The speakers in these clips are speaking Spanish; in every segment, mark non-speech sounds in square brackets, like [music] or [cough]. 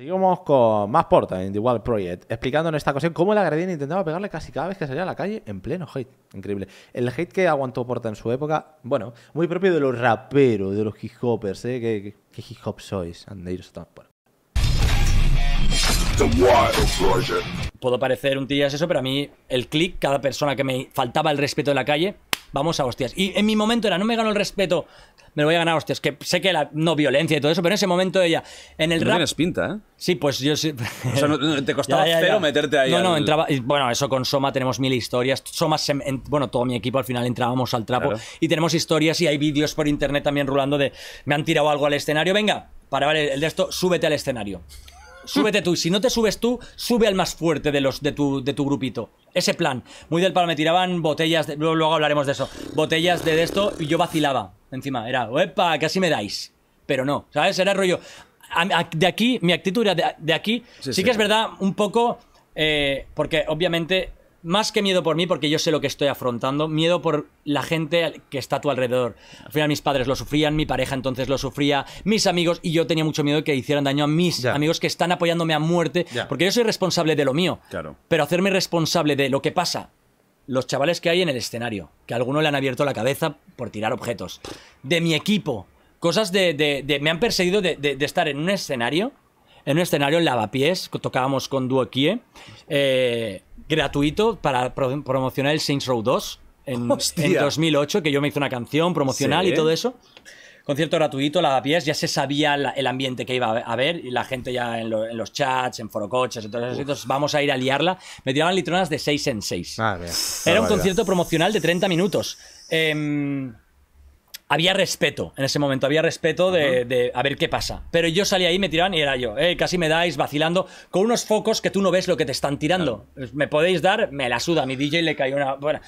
Seguimos con más Porta en The Wild Project, explicando en esta ocasión cómo la agrediente intentaba pegarle casi cada vez que salía a la calle en pleno hate. Increíble. El hate que aguantó Porta en su época, bueno, muy propio de los raperos, de los hip hoppers, ¿eh? ¿Qué, hip hop sois? Andeiros Puedo parecer un tías eso, pero a mí el click, cada persona que me faltaba el respeto de la calle, vamos a hostias. Y en mi momento era, no me gano el respeto, me lo voy a ganar hostias. Que sé que la no violencia y todo eso, pero en ese momento ella, en el no tienes pinta, ¿eh? Sí, pues yo sí. te costaba [laughs] cero meterte ahí. No, no, entraba. Y bueno, eso con Soma tenemos mil historias. Soma, bueno, todo mi equipo al final entrábamos al trapo y tenemos historias y hay vídeos por internet también rulando de me han tirado algo al escenario. Venga, para ver el de esto, súbete al escenario súbete tú. Y Si no te subes tú, sube al más fuerte de los de tu, de tu grupito. Ese plan. Muy del palo me tiraban botellas. De, luego hablaremos de eso. Botellas de esto y yo vacilaba. Encima era, ¡epa! Casi me dais. Pero no, ¿sabes? Era rollo. de aquí, mi actitud era de, aquí. Sí, que es verdad, un poco. Eh, porque obviamente más que miedo por mí, porque yo sé lo que estoy afrontando, miedo por la gente que está a tu alrededor. Al final mis padres lo sufrían, mi pareja entonces lo sufría, mis amigos, y yo tenía mucho miedo de que hicieran daño a mis amigos que están apoyándome a muerte, porque yo soy responsable de lo mío. Claro. Pero hacerme responsable de lo que pasa, los chavales que hay en el escenario, que a alguno le han abierto la cabeza por tirar objetos, de mi equipo, cosas de... me han perseguido de, estar en un escenario, en un escenario en Lavapiés, tocábamos con Kie eh gratuito para promocionar el Saints Row 2 en, 2008, que yo me hice una canción promocional y todo eso. Concierto gratuito, la pies, ya se sabía el ambiente que iba a haber y la gente ya en, los chats, en forocoches, entonces, entonces vamos a ir a liarla. Me tiraban litronas de 6 en 6. Era un concierto promocional de 30 minutos. Em, había respeto en ese momento, había respeto de, a ver qué pasa. Pero yo salí ahí, me tiraban y era yo, eh, casi me dais vacilando, con unos focos que tú no ves lo que te están tirando. Me podéis dar, me la suda, mi DJ le cayó una... Bueno,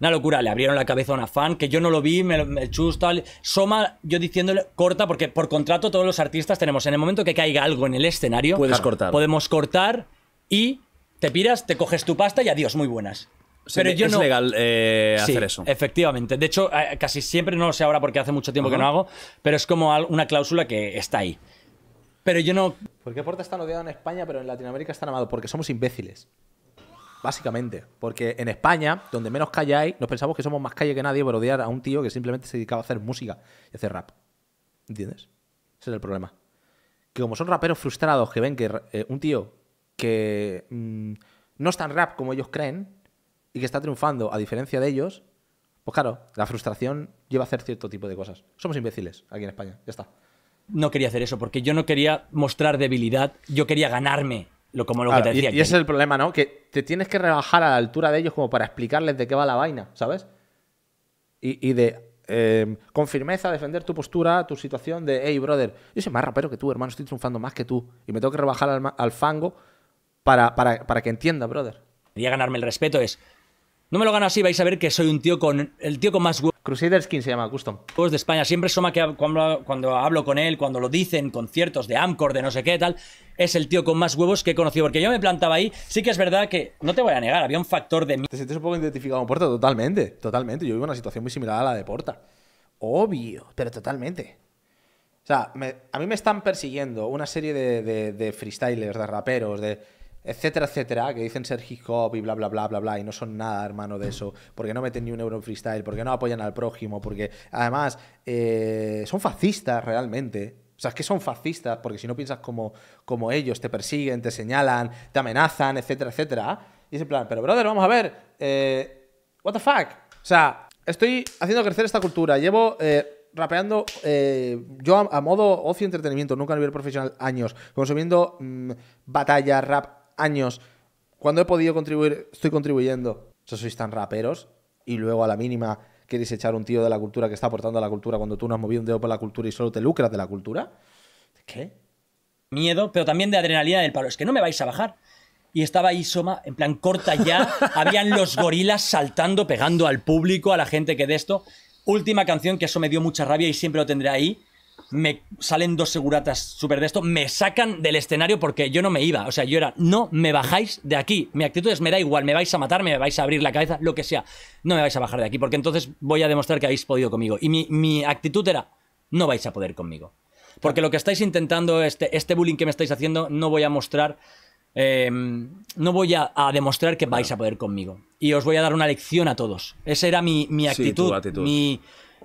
una locura, le abrieron la cabeza a una fan que yo no lo vi, me, chusta, tal. Soma, yo diciéndole, corta, porque por contrato todos los artistas tenemos, en el momento que caiga algo en el escenario, puedes cortar. Podemos cortar y te piras, te coges tu pasta y adiós, muy buenas. Pero es legal eh, hacer eso. Efectivamente. De hecho, eh, casi siempre, no lo sé ahora porque hace mucho tiempo que no hago, pero es como una cláusula que está ahí. Pero yo no. ¿Por qué Porta está odiado en España, pero en Latinoamérica está amado? Porque somos imbéciles. Básicamente. Porque en España, donde menos calle hay, nos pensamos que somos más calle que nadie por odiar a un tío que simplemente se dedicaba a hacer música y hacer rap. ¿Entiendes? Ese es el problema. Que como son raperos frustrados que ven que eh, un tío que mm, no es tan rap como ellos creen, que está triunfando a diferencia de ellos, pues claro, la frustración lleva a hacer cierto tipo de cosas. Somos imbéciles aquí en España, ya está. No quería hacer eso porque yo no quería mostrar debilidad, yo quería ganarme lo, como lo que te decía. Y, ese es el problema, ¿no? Que te tienes que rebajar a la altura de ellos como para explicarles de qué va la vaina, ¿sabes? Y, de em, con firmeza defender tu postura, tu situación de, hey, brother, yo soy más rapero que tú, hermano, estoy triunfando más que tú y me tengo que rebajar al, fango para, para, para que entienda, brother. Quería ganarme el respeto, es no me lo gano así, vais a ver que soy un tío con. El tío con más huevos. Crusader Skin se llama, custom. Juegos de España. Siempre Soma que cuando, hablo con él, cuando lo dicen, conciertos de Amcor, de no sé qué tal, es el tío con más huevos que he conocido. Porque yo me plantaba ahí. Sí que es verdad que, no te voy a negar, había un factor de Te sientes un poco identificado con Porta, totalmente. Totalmente. Yo vivo una situación muy similar a la de Porta. Obvio, pero totalmente. O sea, a mí me están persiguiendo una serie de freestylers, de raperos, de etcétera, etcétera, que dicen ser hip hop y bla, bla, bla, bla, bla, y no son nada, hermano, de eso, porque no meten ni un euro en freestyle, porque no apoyan al prójimo, porque además eh, son fascistas realmente. O sea, es que son fascistas, porque si no piensas como, como ellos, te persiguen, te señalan, te amenazan, etcétera, etcétera. Y es en plan, pero brother, vamos a ver, eh, what the fuck. O sea, estoy haciendo crecer esta cultura, llevo... Eh, rapeando eh, yo a, modo ocio entretenimiento, nunca a nivel profesional, años, consumiendo mm, batallas, rap años, cuando he podido contribuir, estoy contribuyendo. O sois tan raperos y luego a la mínima queréis echar un tío de la cultura que está aportando a la cultura cuando tú no has movido un dedo por la cultura y solo te lucras de la cultura. ¿Qué? Miedo, pero también de adrenalina del palo. Es que no me vais a bajar. Y estaba ahí Soma, en plan, corta ya. [laughs] Habían los gorilas saltando, pegando al público, a la gente que de esto. Última canción que eso me dio mucha rabia y siempre lo tendré ahí me salen dos seguratas súper de esto, me sacan del escenario porque yo no me iba. O sea, yo era, no me bajáis de aquí. Mi actitud es, me da igual, me vais a matar, me vais a abrir la cabeza, lo que sea. No me vais a bajar de aquí porque entonces voy a demostrar que habéis podido conmigo. Y mi, actitud era, no vais a poder conmigo. Porque lo que estáis intentando, este, este bullying que me estáis haciendo, no voy a mostrar em, no voy a, demostrar que vais a poder conmigo. Y os voy a dar una lección a todos. Esa era mi, actitud. actitud.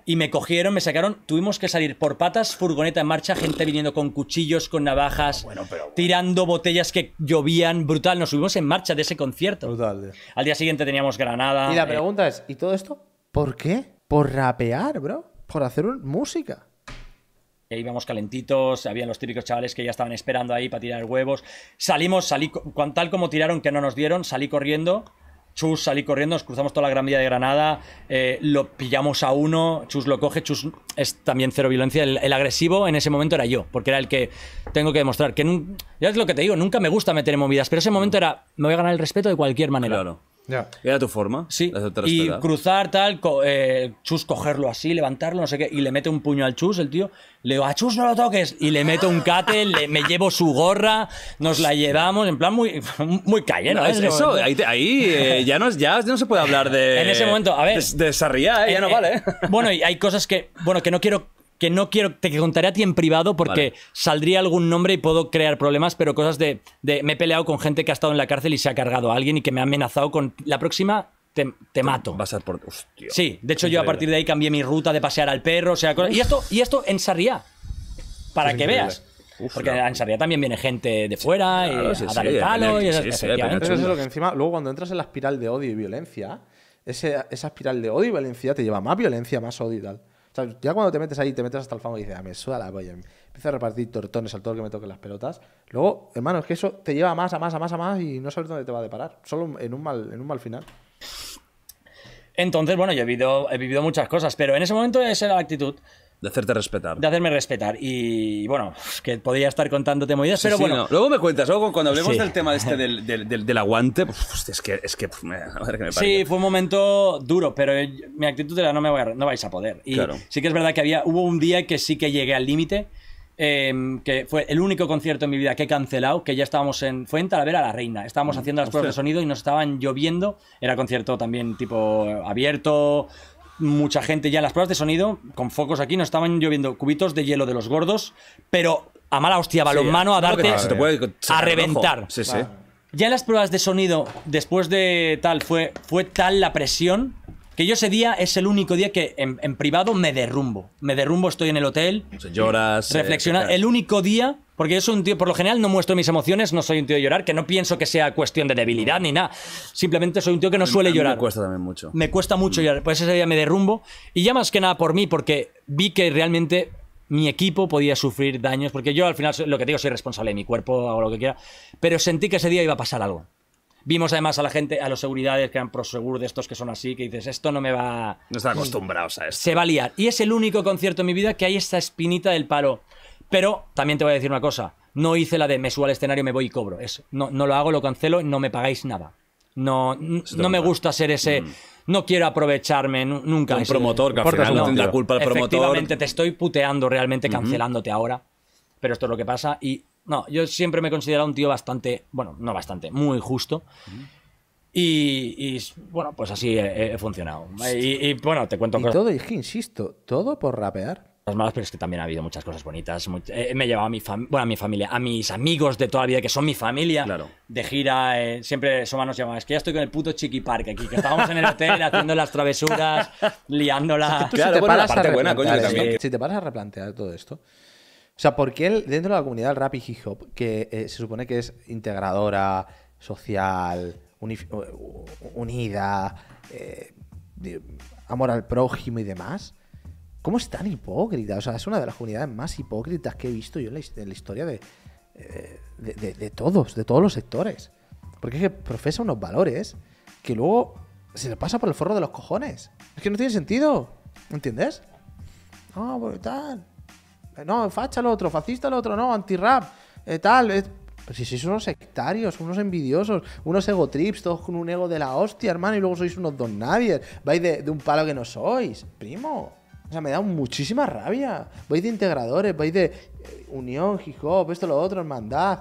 Y me cogieron, me sacaron, tuvimos que salir por patas, furgoneta en marcha, gente viniendo con cuchillos, con navajas, tirando botellas que llovían, brutal. Nos subimos en marcha de ese concierto. Eh. Al día siguiente teníamos Granada. Y la eh. pregunta es, ¿y todo esto? ¿Por qué? Por rapear, bro. Por hacer música. Y e íbamos calentitos, habían los típicos chavales que ya estaban esperando ahí para tirar huevos. Salimos, salí, tal como tiraron que no nos dieron, salí corriendo Chus, salí corriendo, nos cruzamos toda la Gran Vía de Granada, eh, lo pillamos a uno, Chus lo coge, Chus es también cero violencia. El, agresivo en ese momento era yo, porque era el que tengo que demostrar que... ya es lo que te digo, nunca me gusta meter en movidas, pero ese momento era, me voy a ganar el respeto de cualquier manera. Claro. Era tu forma. Sí. Y cruzar tal, eh, Chus cogerlo así, levantarlo, no sé qué, y le mete un puño al Chus, el tío. Le digo, a Chus no lo toques. Y le meto un cate, le, me llevo su gorra, nos la llevamos, en plan muy, [laughs] muy calle, ¿no? es eso, ahí, ahí eh, ya, no, ya no se puede hablar de. [laughs] en ese momento, a ver. De, sarriá, eh, ya no vale. bueno, y hay cosas que, bueno, que no quiero que no quiero, te contaré a ti en privado porque saldría algún nombre y puedo crear problemas, pero cosas de, me he peleado con gente que ha estado en la cárcel y se ha cargado a alguien y que me ha amenazado con la próxima. Te, mato. Vas a por. sí, de hecho, yo a partir de ahí cambié mi ruta de pasear al perro. O sea, y esto, y esto en Sarriá. Para que veas. Porque en Sarriá también viene gente de fuera y a dar y es lo que encima, luego cuando entras en la espiral de odio y violencia, esa espiral de odio y violencia te lleva más violencia, más odio y tal ya cuando te metes ahí, te metes hasta el fango y dices, a ah, me suda la polla. Empiezo a repartir tortones al todo que me toque las pelotas. Luego, hermano, es que eso te lleva a más, a más, a más, a más y no sabes dónde te va a deparar. Solo en un mal, en un mal final. Entonces, bueno, yo he vivido, he vivido muchas cosas, pero en ese momento esa era la actitud. De hacerte respetar. De hacerme respetar. Y bueno, que podría estar contándote movidas, pero bueno. Luego me cuentas, luego cuando hablemos del tema este del, del, del, aguante, pues, es que. Es que, a ver que me sí, fue un momento duro, pero mi actitud era no, me no vais a poder. Y claro. sí que es verdad que había, hubo un día que sí que llegué al límite. Em, que fue el único concierto en mi vida que he cancelado, que ya estábamos en, fue ver a la Reina, estábamos mm, haciendo las pruebas de sonido y nos estaban lloviendo, era concierto también tipo abierto, mucha gente ya en las pruebas de sonido, con focos aquí, nos estaban lloviendo cubitos de hielo de los gordos, pero a mala hostia, balón mano a darte, a reventar. Ya en las pruebas de sonido, después de tal, fue, fue tal la presión que yo ese día es el único día que en, privado me derrumbo. Me derrumbo, estoy en el hotel. O lloras. Reflexionar. el único día, porque yo soy un tío, por lo general no muestro mis emociones, no soy un tío de llorar, que no pienso que sea cuestión de debilidad ni nada. Simplemente soy un tío que no suele llorar. Me cuesta también mucho. Me cuesta mucho mm. llorar. Pues ese día me derrumbo. Y ya más que nada por mí, porque vi que realmente mi equipo podía sufrir daños, porque yo al final lo que digo soy responsable de mi cuerpo, o lo que quiera, pero sentí que ese día iba a pasar algo. Vimos además a la gente, a los seguridades que eran prosegur de estos que son así, que dices, esto no me va. No están acostumbrados a esto. Se va a liar. Y es el único concierto en mi vida que hay esta espinita del paro. Pero también te voy a decir una cosa. No hice la de me subo al escenario, me voy y cobro. Es, no, no lo hago, lo cancelo, no me pagáis nada. No, no me gusta ser ese. Mm. No quiero aprovecharme nunca. Un promotor, que al final no, la culpa al promotor. Efectivamente, te estoy puteando realmente, cancelándote ahora. Pero esto es lo que pasa. Y no, yo siempre me he considerado un tío bastante, bueno, no bastante, muy justo. Y, bueno, pues así he, funcionado. Y, bueno, te cuento Todo, es insisto, todo por rapear. Las malas, pero es que también ha habido muchas cosas bonitas. Eh, me he llevado a mi, bueno, a mi familia, a mis amigos de toda la vida, que son mi familia. De gira, eh, siempre somos nos llama Es que ya estoy con el puto Chiqui Park aquí, que estábamos en el hotel [laughs] haciendo las travesuras, liándola. Claro, si te paras a replantear todo esto, o sea, ¿por qué dentro de la comunidad del rap y hip hop, que eh, se supone que es integradora, social, unida, eh, amor al prójimo y demás, cómo es tan hipócrita? O sea, es una de las comunidades más hipócritas que he visto yo en la, historia eh, de, de, todos, de todos los sectores. Porque es que profesa unos valores que luego se le pasa por el forro de los cojones. Es que no tiene sentido. ¿Entiendes? Ah, oh, tal. No, facha lo otro, fascista lo otro, no, anti-rap, eh, tal. Pero pues si sois unos sectarios, unos envidiosos, unos egotrips, todos con un ego de la hostia, hermano, y luego sois unos don nadie. Vais de, un palo que no sois, primo. O sea, me da muchísima rabia. Vais de integradores, vais de eh, unión, hip esto, lo otro, hermandad,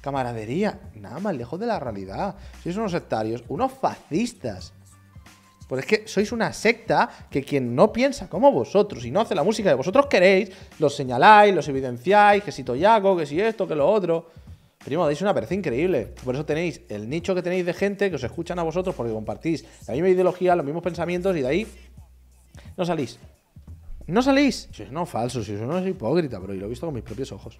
camaradería. Nada más lejos de la realidad. Sois unos sectarios, unos fascistas. Pues es que sois una secta que quien no piensa como vosotros y no hace la música que vosotros queréis, los señaláis, los evidenciáis, que si Toyaco, que si esto, que lo otro. Primo, dais una pereza increíble. Por eso tenéis el nicho que tenéis de gente que os escuchan a vosotros porque compartís la misma ideología, los mismos pensamientos y de ahí no salís. No salís. no falso, si eso no es hipócrita, pero yo lo he visto con mis propios ojos.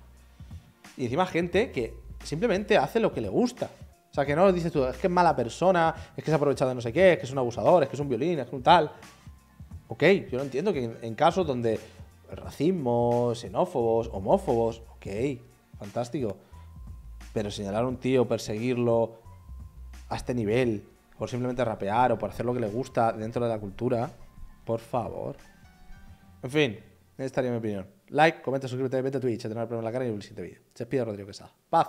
Y encima gente que simplemente hace lo que le gusta. O sea, que no dices tú, es que es mala persona, es que se ha aprovechado de no sé qué, es que es un abusador, es que es un violín, es que un tal. Ok, yo no entiendo que en, casos donde racismo, xenófobos, homófobos, ok, fantástico. Pero señalar a un tío, perseguirlo a este nivel, por simplemente rapear o por hacer lo que le gusta dentro de la cultura, por favor. En fin, esta sería mi opinión. Like, comenta, suscríbete, vete a Twitch, a tener problema en la cara y el siguiente vídeo. Se despide Rodrigo Quesada. Paz.